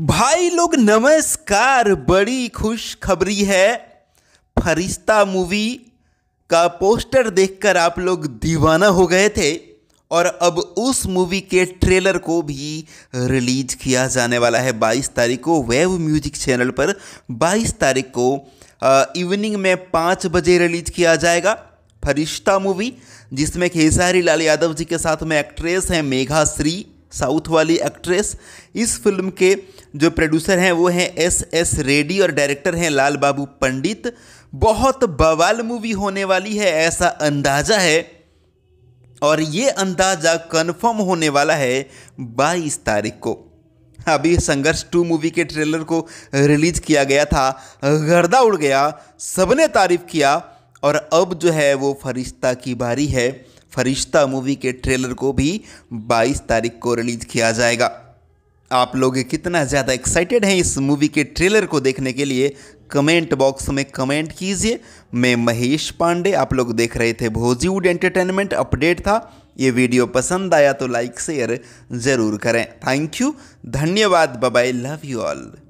भाई लोग नमस्कार बड़ी खुशखबरी है फरिश्ता मूवी का पोस्टर देखकर आप लोग दीवाना हो गए थे और अब उस मूवी के ट्रेलर को भी रिलीज किया जाने वाला है 22 तारीख को वेव म्यूजिक चैनल पर 22 तारीख को इवनिंग में पाँच बजे रिलीज किया जाएगा फरिश्ता मूवी जिसमें खेसारी लाल यादव जी के साथ में एक्ट्रेस हैं मेघा श्री साउथ वाली एक्ट्रेस इस फिल्म के जो प्रोड्यूसर हैं वो हैं एस एस रेड्डी और डायरेक्टर हैं लाल बाबू पंडित बहुत बवाल मूवी होने वाली है ऐसा अंदाज़ा है और ये अंदाज़ा कन्फर्म होने वाला है 22 तारीख को अभी संघर्ष टू मूवी के ट्रेलर को रिलीज किया गया था गर्दा उड़ गया सबने तारीफ किया और अब जो है वो फरिश्ता की बारी है फरिश्ता मूवी के ट्रेलर को भी 22 तारीख को रिलीज किया जाएगा आप लोग कितना ज़्यादा एक्साइटेड हैं इस मूवी के ट्रेलर को देखने के लिए कमेंट बॉक्स में कमेंट कीजिए मैं महेश पांडे आप लोग देख रहे थे भोजीवुड एंटरटेनमेंट अपडेट था ये वीडियो पसंद आया तो लाइक शेयर ज़रूर करें थैंक यू धन्यवाद बाय लव यू ऑल